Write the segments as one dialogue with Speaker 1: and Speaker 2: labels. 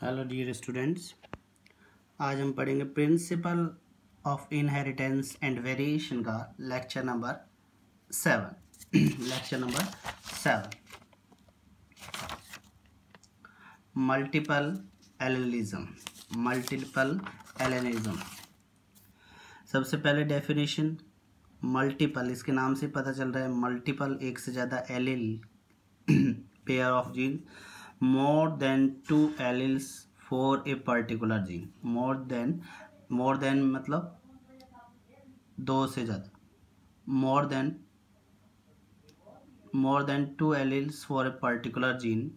Speaker 1: Hello dear students आज हम पढ़ेंगे principle of inheritance and variation का lecture number seven lecture number seven multiple allelism multiple allelism सबसे पहले डेफिनेशन मल्टीपल इसके नाम से पता चल रहा है मल्टीपल एक से ज़्यादा allele pair of gene more than two alleles for a particular gene more than more than मतलब दो से ज़्यादा more than more than two alleles for a particular gene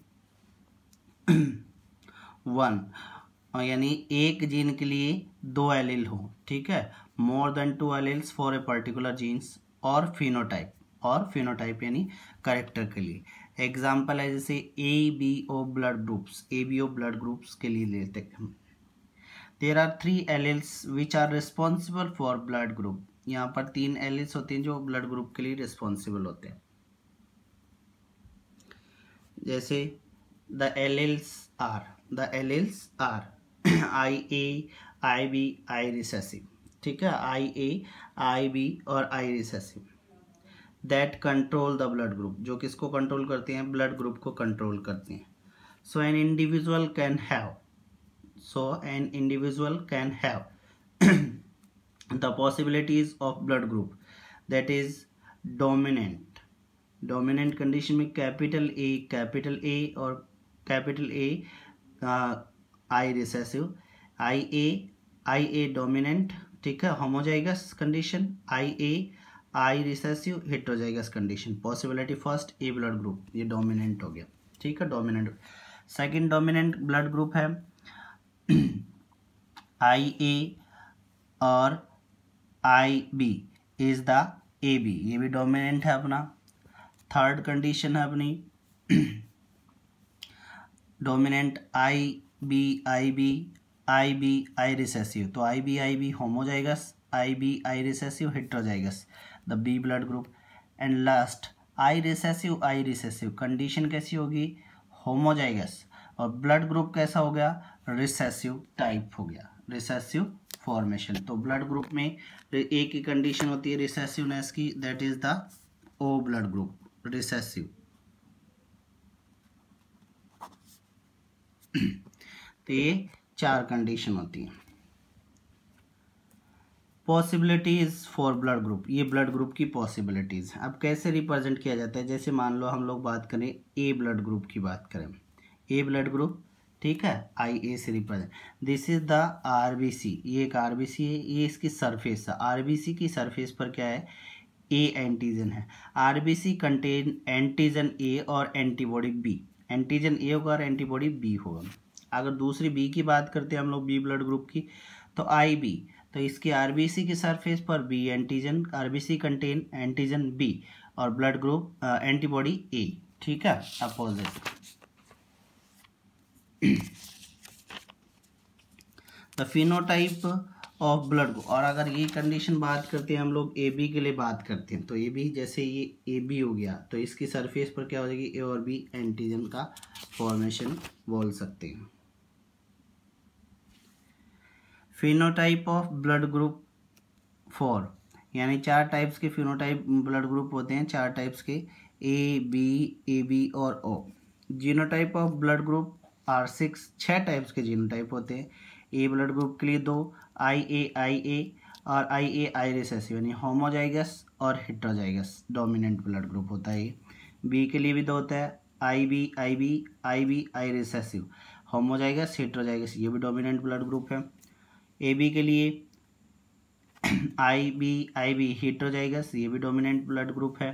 Speaker 1: one यानी एक जीन के लिए दो एलिल हो ठीक है more than two alleles for a particular genes और फिनोटाइप और फिनोटाइप यानी करेक्टर के लिए एग्जाम्पल है जैसे A B O blood groups A B O blood groups के लिए लेते हैं there are three alleles which are responsible for blood group यहाँ पर तीन एलिल्स होते हैं जो ब्लड ग्रुप के लिए रिस्पॉन्सिबल होते हैं जैसे the alleles are the alleles are I A I B I recessive ठीक है आई ए आई बी और I recessive that control the blood group जो किसको कंट्रोल करते हैं ब्लड ग्रुप को कंट्रोल करते हैं so an individual can have so an individual can have the possibilities of blood group that is dominant dominant condition में capital A capital A और capital A I recessive I A I A dominant ठीक है हम हो जाएगा condition I A I recessive heterozygous condition possibility first A blood group ये dominant हो गया ठीक है dominant second dominant blood group है आई ए और I B is the A B ये भी डोमिनेंट है अपना थर्ड कंडीशन है अपनी dominant I B I B I B I recessive तो I B I B homozygous I B I recessive heterozygous the B blood group and last I recessive I recessive condition कैसी होगी homozygous और blood group कैसा हो गया recessive type हो गया recessive formation तो ब्लड ग्रुप में एक ही कंडीशन होती है रिसेसिवनेस की that is the O blood group recessive तो ये चार कंडीशन होती हैं पॉसिबिलिटीज़ फॉर ब्लड ग्रुप ये ब्लड ग्रुप की पॉसिबिलिटीज़ अब कैसे रिप्रेजेंट किया जाता है जैसे मान लो हम लोग बात करें ए ब्लड ग्रुप की बात करें ए ब्लड ग्रुप ठीक है आई ए से represent this is the R B C ये एक आर बी सी है ये इसकी सरफेस है आर बी सी की सरफेस पर क्या है ए एंटीजन है R B C contain antigen A और एंटीबॉडी बी एंटीजन ए होगा और एंटीबॉडी बी होगा अगर दूसरी बी की बात करते हैं हम लोग बी ब्लड ग्रुप की तो आई बी तो इसकी आरबीसी की सरफेस पर B antigen C contain antigen B और ब्लड ग्रुप एंटीबॉडी ए ठीक है opposite the phenotype of blood group और अगर ये कंडीशन बात करते हैं हम लोग ए बी के लिए बात करते हैं तो ए बी जैसे ये ए बी हो गया तो इसकी सरफेस पर क्या हो जाएगी ए और बी एंटीजन का फॉर्मेशन बोल सकते हैं phenotype of blood group four यानी चार टाइप्स के फिनोटाइप ब्लड ग्रुप होते हैं चार टाइप्स के ए बी ए बी और O genotype of blood group are six छः टाइप्स के जीनोटाइप होते हैं ए ब्लड ग्रुप के लिए दो आई ए आई ए और आई ए आई रिसेसिव यानी होमोजाइगस और हिट्रोजाइगस डोमिनेंट ब्लड ग्रुप होता है बी के लिए भी दो होता है I B I B I B I recessive homozygous heterozygous ये भी डोमिनेंट ब्लड ग्रुप है ए बी के लिए आई बी आई बी हीट हो जाएगा सी ए भी डोमिनेंट ब्लड ग्रुप है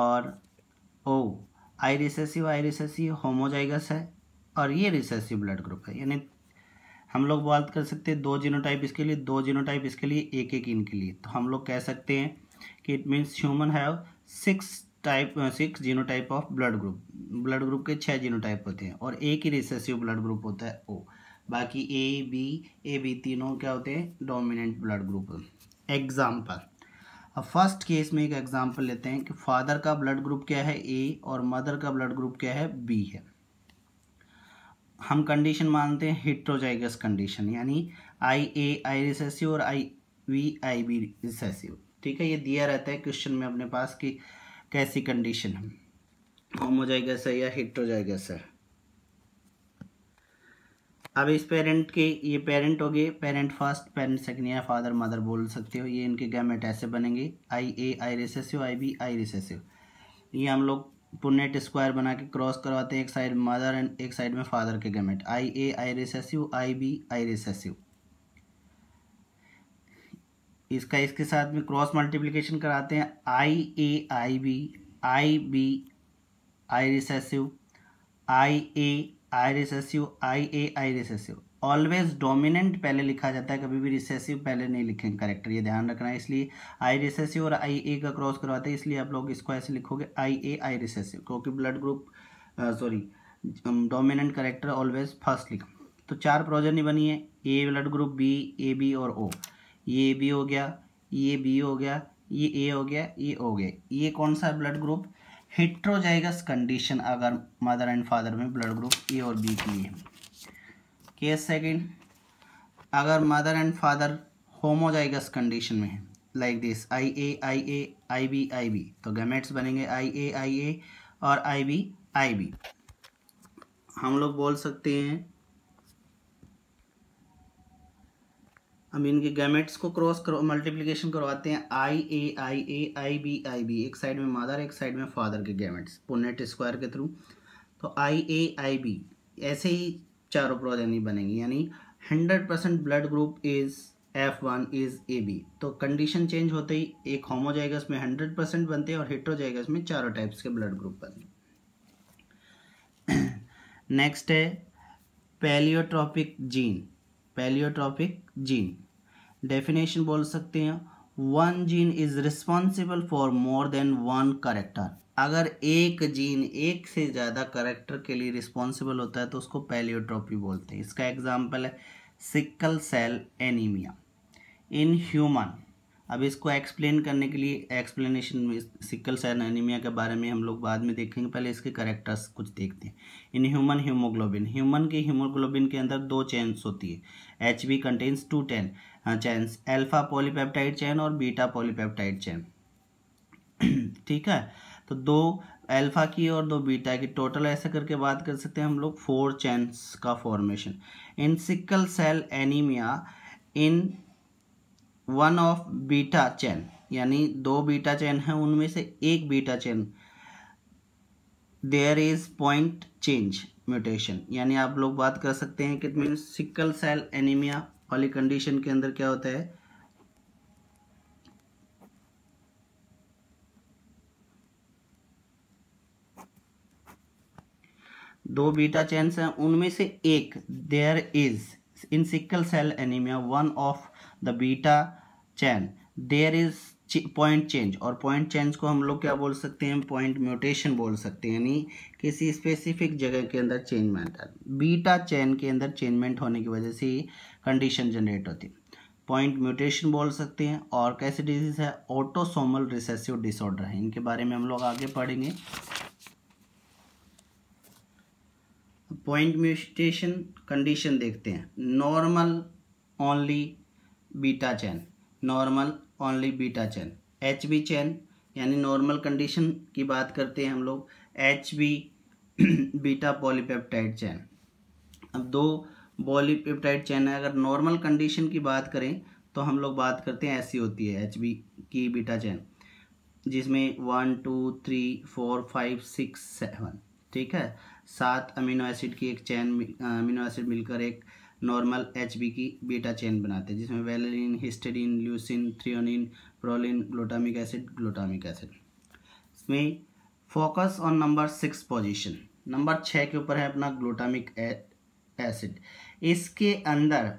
Speaker 1: और O I recessive I recessive homozygous है और ये रिसेसिव ब्लड ग्रुप है यानी हम लोग बात कर सकते हैं दो जीनोटाइप इसके लिए दो जीनोटाइप इसके लिए एक एक इनके लिए तो हम लोग कह सकते हैं कि it means human have six type six genotype of blood group blood group के छः जीनोटाइप होते हैं और एक ही रिसेसिव ब्लड ग्रुप होता है ओ बाकी ए बी ए बी तीनों क्या होते हैं डोमिनेंट ब्लड ग्रुप एग्जाम्पल अब फर्स्ट केस में एक एग्जाम्पल लेते हैं कि फादर का ब्लड ग्रुप क्या है ए और मदर का ब्लड ग्रुप क्या है बी है हम कंडीशन मानते हैं हिट्रोजाइगस कंडीशन यानी आई ए आई रिसेसिव और I V I B recessive ठीक है ये दिया रहता है क्वेश्चन में अपने पास कि कैसी कंडीशन है होमोजाइगस है या हिट्रोजाइगस है अब इस पेरेंट के ये पेरेंट हो गए पेरेंट फर्स्ट पेरेंट सेकेंड या फादर मदर बोल सकते हो ये इनके गैमेट ऐसे बनेंगे I A I recessive I B I recessive ये हम लोग पुनेट स्क्वायर बना के क्रॉस करवाते हैं एक साइड मदर एंड एक साइड में फादर के gamete I A I recessive I B I recessive इसका इसके साथ में क्रॉस मल्टीप्लिकेशन कराते हैं I A I B I B I recessive I A I recessive I A I recessive always dominant पहले लिखा जाता है कभी भी रिसेसिव पहले नहीं लिखेंगे करेक्टर ये ध्यान रखना है इसलिए आई रिसेसिव और आई ए का क्रॉस करवाते हैं इसलिए आप लोग इसको ऐसे लिखोगे आई ए आई रिसेसिव क्योंकि blood group sorry dominant character always first लिख तो चार प्रोजनी बनी है A blood group B A B और ओ ये ए बी हो गया ये बी हो गया ये ए हो गया ये हो गया ये कौन सा ब्लड ग्रुप हिट्रोजाइगस कंडीशन अगर मदर एंड फादर में ब्लड ग्रुप ए और बी के लिए केस सेकंड अगर mother and father homozygous condition में है like this I A I A I B I B तो गैमेट्स बनेंगे आई ए आई ए और आई बी आई बी हम लोग बोल सकते हैं हम इनके गैमेट्स को क्रॉस करो मल्टीप्लिकेशन करवाते हैं I A I A I B I B एक साइड में मादर एक साइड में फादर के गैमेट्स पुनेट स्क्वायर के थ्रू तो आई ए आई बी ऐसे ही चारों प्रोजेनी बनेंगी यानी hundred percent blood group is F one is A B तो कंडीशन चेंज होते ही एक होमोजाइगस में हंड्रेड परसेंट बनते हैं और हिट्रोजाइगस में चारों टाइप्स के ब्लड ग्रुप बनते नेक्स्ट है pleiotropic gene pleiotropic gene definition बोल सकते हैं one gene is responsible for more than one character अगर एक जीन एक से ज़्यादा करेक्टर के लिए रिस्पॉन्सिबल होता है तो उसको पैलियोट्रॉपी बोलते हैं इसका एग्जाम्पल है sickle cell anaemia in human अब इसको एक्सप्लेन करने के लिए एक्सप्लेनेशन में सिकल सेल एनीमिया के बारे में हम लोग बाद में देखेंगे पहले इसके करेक्टर्स कुछ देखते हैं इन ह्यूमन हीमोग्लोबिन ह्यूमन की हीमोग्लोबिन के अंदर दो चैन्स होती है H B contains two ten chains alpha polypeptide chain और बीटा पॉलीपेप्टाइड चैन ठीक है तो दो एल्फ़ा की और दो बीटा की टोटल ऐसा करके बात कर सकते हैं हम लोग फोर चैंस का formation in sickle cell anaemia in one of beta chain यानी दो बीटा चैन है उनमें से एक beta chain there is point change mutation यानी आप लोग बात कर सकते हैं कि मीन सिकल सेल एनीमिया वाली कंडीशन के अंदर क्या होता है दो बीटा चैन हैं उनमें से एक there is in sickle cell anaemia one of the beta chain there is point change और पॉइंट चेंज को हम लोग क्या बोल सकते हैं पॉइंट म्यूटेशन बोल सकते हैं यानी किसी स्पेसिफिक जगह के अंदर चेंजमेंट है बीटा चैन के अंदर चेंजमेंट होने की वजह से कंडीशन जनरेट होती है पॉइंट म्यूटेशन बोल सकते हैं और कैसी डिजीज़ है ऑटोसोमल रिसेसिव डिसऑर्डर है इनके बारे में हम लोग आगे पढ़ेंगे पॉइंट म्यूटेशन कंडीशन देखते हैं normal only beta chain normal only beta chain H B chain यानी नॉर्मल कंडीशन की बात करते हैं हम लोग H B beta polypeptide chain अब दो पॉलीपेप्टाइड चैन है अगर नॉर्मल कंडीशन की बात करें तो हम लोग बात करते हैं ऐसी होती है एच बी की बीटा चैन जिसमें one two three four five six seven ठीक है सात अमीनो एसिड की एक चैन अमीनो एसिड मिलकर एक नॉर्मल एच की बीटा चेन बनाते हैं जिसमें valine histidine leucine threonine proline glutamic acid glutamic acid इसमें focus on number six position number छः के ऊपर है अपना ग्लूटामिक एसिड इसके अंदर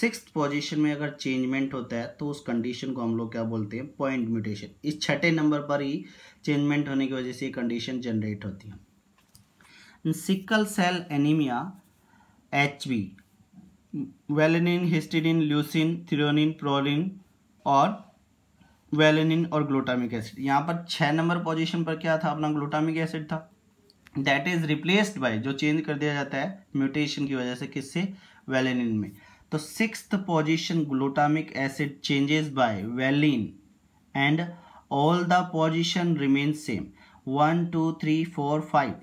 Speaker 1: सिक्स पोजीशन में अगर चेंजमेंट होता है तो उस कंडीशन को हम लोग क्या बोलते हैं पॉइंट म्यूटेशन इस छठे नंबर पर ही चेंजमेंट होने की वजह से ये कंडीशन जनरेट होती है sickle cell anaemia H B valine histidine leucine threonine proline और वेलेनिन और ग्लूटामिक एसिड यहाँ पर छः नंबर पोजीशन पर क्या था अपना ग्लूटामिक एसिड था दैट इज रिप्लेस्ड बाय जो चेंज कर दिया जाता है म्यूटेशन की वजह से किससे वेलेनिन में तो six position glutamic acid changes by valine and all the position remain same one two three four five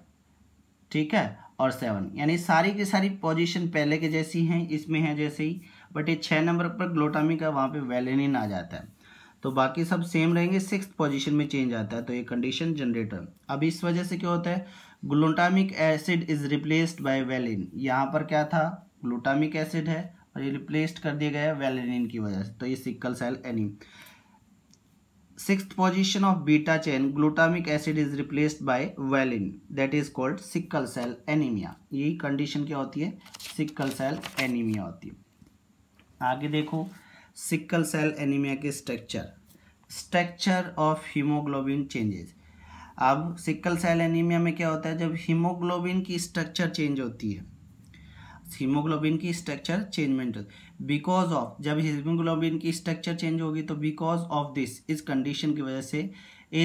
Speaker 1: ठीक है और सेवन यानी सारी की सारी पोजीशन पहले के जैसी हैं इसमें है जैसे ही बट ये छः नंबर पर ग्लोटामिक है वहाँ पे वेलिनिन आ जाता है तो बाकी सब सेम रहेंगे सिक्स पोजीशन में चेंज आता है तो ये कंडीशन जनरेटर अब इस वजह से क्या होता है glutamic acid is replaced by valine यहाँ पर क्या था ग्लोटामिक एसिड है और ये रिप्लेस्ड कर दिया गया है वेलिनिन की वजह से तो ये sickle cell anaemia sixth position of beta chain glutamic acid is replaced by valine that is called sickle cell anemia यही condition क्या होती है sickle cell anemia होती है आगे देखो sickle cell anemia के structure structure of hemoglobin changes अब sickle cell anemia में क्या होता है जब hemoglobin की structure change होती है हीमोग्लोबिन की स्ट्रक्चर चेंजमेंट बिकॉज ऑफ जब हीमोग्लोबिन की स्ट्रक्चर चेंज होगी तो बिकॉज ऑफ दिस इस कंडीशन की वजह से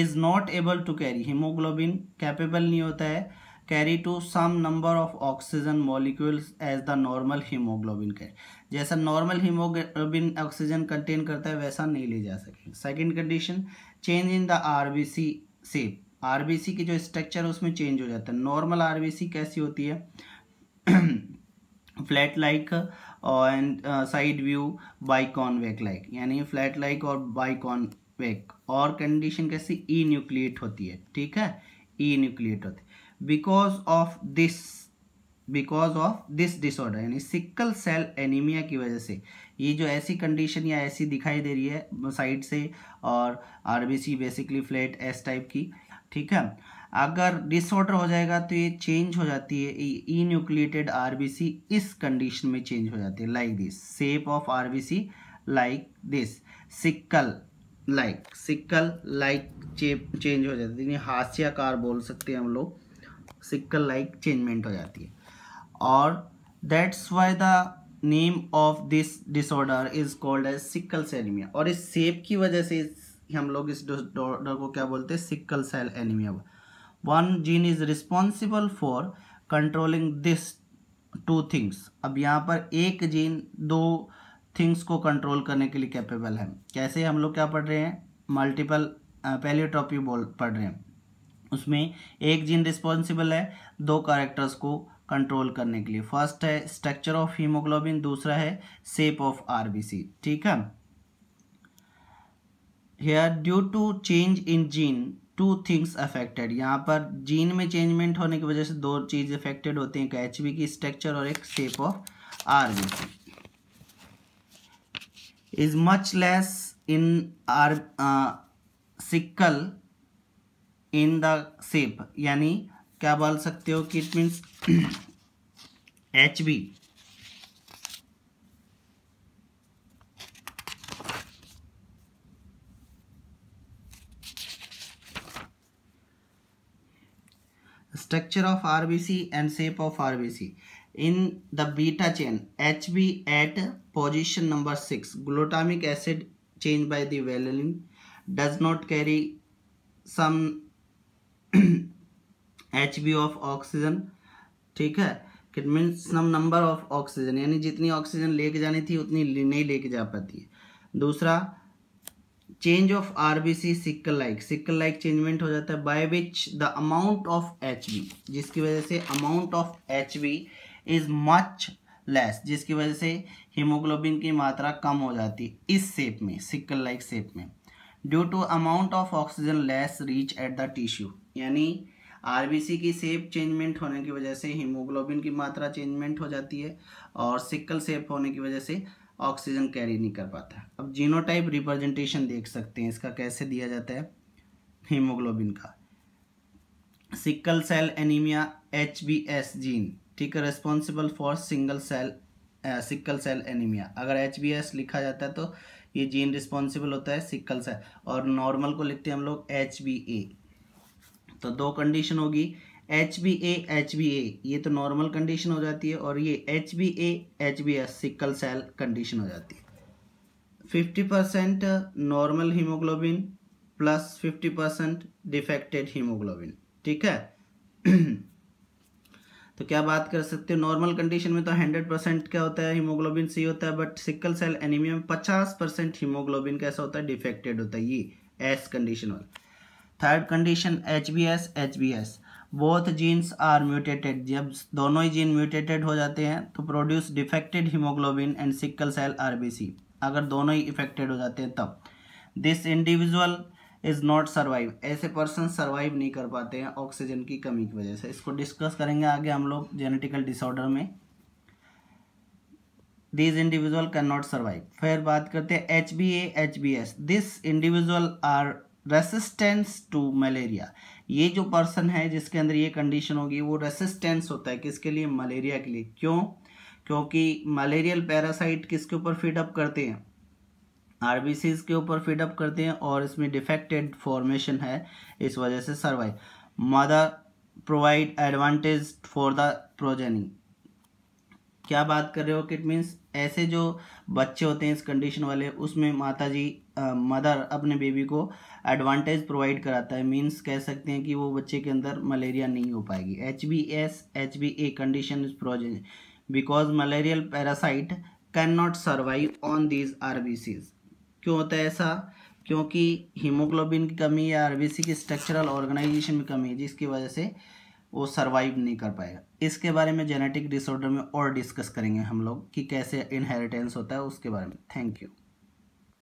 Speaker 1: is not able to carry haemoglobin capable नहीं होता है carry to some number of oxygen molecules as the normal haemoglobin carry जैसा नॉर्मल हीमोग्लोबिन ऑक्सीजन कंटेन करता है वैसा नहीं ले जा सके second condition change in the R B C shape R B C की जो स्ट्रक्चर है उसमें चेंज हो जाता है नॉर्मल आर बी सी कैसी होती है flat like and side view biconvex like यानी फ्लैट लाइक और बाई कॉन्वेक और कंडीशन कैसी ई न्यूक्लिएट होती है ठीक है ई न्यूक्लिएट होती है because of this because of this disorder यानी सिक्कल सेल एनीमिया की वजह से ये जो ऐसी कंडीशन या ऐसी दिखाई दे रही है साइड से और R B C basically flat S type की ठीक है अगर डिसऑर्डर हो जाएगा तो ये चेंज हो जाती है ई न्यूक्लिएटेड आरबीसी इस कंडीशन में चेंज हो जाती है like this shape of RBC like this sickle like sickle like change हो जाती है हास्याकार बोल सकते हैं हम लोग सिक्कल लाइक चेंजमेंट हो जाती है और that's why the name of this disorder is called as sickle cell anaemia और इस सेप की वजह से इस हम लोग इस डिसऑर्डर को क्या बोलते हैं sickle cell anaemia one gene is responsible for controlling this two things अब यहाँ पर एक जीन दो थिंग्स को कंट्रोल करने के लिए कैपेबल है कैसे हम लोग क्या पढ़ रहे हैं मल्टीपल पेलियोट्रॉपी बोल पढ़ रहे हैं उसमें एक जीन रिस्पॉन्सिबल है दो कैरेक्टर्स को कंट्रोल करने के लिए फर्स्ट है स्ट्रक्चर ऑफ हीमोग्लोबिन दूसरा है शेप ऑफ आरबीसी ठीक है here due to change in gene two things affected यहाँ पर जीन में चेंजमेंट होने की वजह से दो चीज़ अफेक्टेड होती हैं एक एच की स्ट्रक्चर और एक shape of R is much less in R sickle in the shape यानी क्या बोल सकते हो कि it means H B structure of RBC and shape of RBC. In the beta chain, HB at position number 6, glutamic acid changed by the valine does not carry some HB of oxygen. ठीक है it means some number of oxygen यानी जितनी oxygen लेके जानी थी उतनी नहीं लेके जा पाती है दूसरा R B C sickle like sickle like changement हो जाता है by the amount of H HB जिसकी वजह से of H HB is much less जिसकी वजह से हीमोग्लोबिन की मात्रा कम हो जाती है इस शेप में सिक्कल लाइक शेप में due to amount of oxygen less reach at the tissue यानी आरबीसी की सेप चेंजमेंट होने की वजह से हीमोग्लोबिन की मात्रा चेंजमेंट हो जाती है और सिक्कल सेप होने की वजह से ऑक्सीजन कैरी नहीं कर पाता अब जीनोटाइप रिप्रेजेंटेशन देख सकते हैं इसका कैसे दिया जाता है हीमोग्लोबिन का sickle cell anaemia H B S gene ठीक है responsible for single cell sickle cell anaemia अगर एच बी एस लिखा जाता है तो ये जीन रिस्पॉन्सिबल होता है सिकल सेल और नॉर्मल को लिखते हैं हम लोग एच बी ए तो दो कंडीशन होगी H B A H B A ये तो नॉर्मल कंडीशन हो जाती है और ये H B A H B S sickle cell condition हो जाती है fifty percent normal haemoglobin plus fifty percent defected haemoglobin ठीक है तो क्या बात कर सकते हो नॉर्मल कंडीशन में तो हंड्रेड परसेंट क्या होता है हीमोग्लोबिन सी होता है बट सिकल सेल एनीमिया में पचास परसेंट हीमोग्लोबिन कैसा होता है डिफेक्टेड होता है ये एस कंडीशन वाला third condition H B S H B S both genes are mutated जब दोनों ही जीन म्यूटेटेड हो जाते हैं तो produce defected haemoglobin and sickle cell are अगर दोनों ही इफेक्टेड हो जाते हैं तब this individual is not survive ऐसे पर्सन सर्वाइव नहीं कर पाते हैं ऑक्सीजन की कमी की वजह से इसको डिस्कस करेंगे आगे हम लोग जेनेटिकल डिसऑर्डर में this individual can not survive फिर बात करते हैं H B A H B S this individual are resistance to malaria ये जो पर्सन है जिसके अंदर ये कंडीशन होगी वो रेसिस्टेंस होता है किसके लिए मलेरिया के लिए क्यों क्योंकि मलेरियल पैरासाइट किसके ऊपर फीडअप करते हैं आर के ऊपर फीडअप करते हैं और इसमें डिफेक्टेड फॉर्मेशन है इस वजह से survive mother provide advantage for the progeny क्या बात कर रहे हो किट मीन्स ऐसे जो बच्चे होते हैं इस कंडीशन वाले उसमें माता जी मदर अपने बेबी को एडवांटेज प्रोवाइड कराता है मींस कह सकते हैं कि वो बच्चे के अंदर मलेरिया नहीं हो पाएगी H B S H B A condition is present because malarial parasite can not survive on these R क्यों होता है ऐसा क्योंकि हीमोग्लोबिन की कमी या आर की स्ट्रक्चरल ऑर्गेनाइजेशन में कमी है जिसकी वजह से वो सरवाइव नहीं कर पाएगा इसके बारे में जेनेटिक डिसऑर्डर में और डिस्कस करेंगे हम लोग कि कैसे इनहेरिटेंस होता है उसके बारे में थैंक यू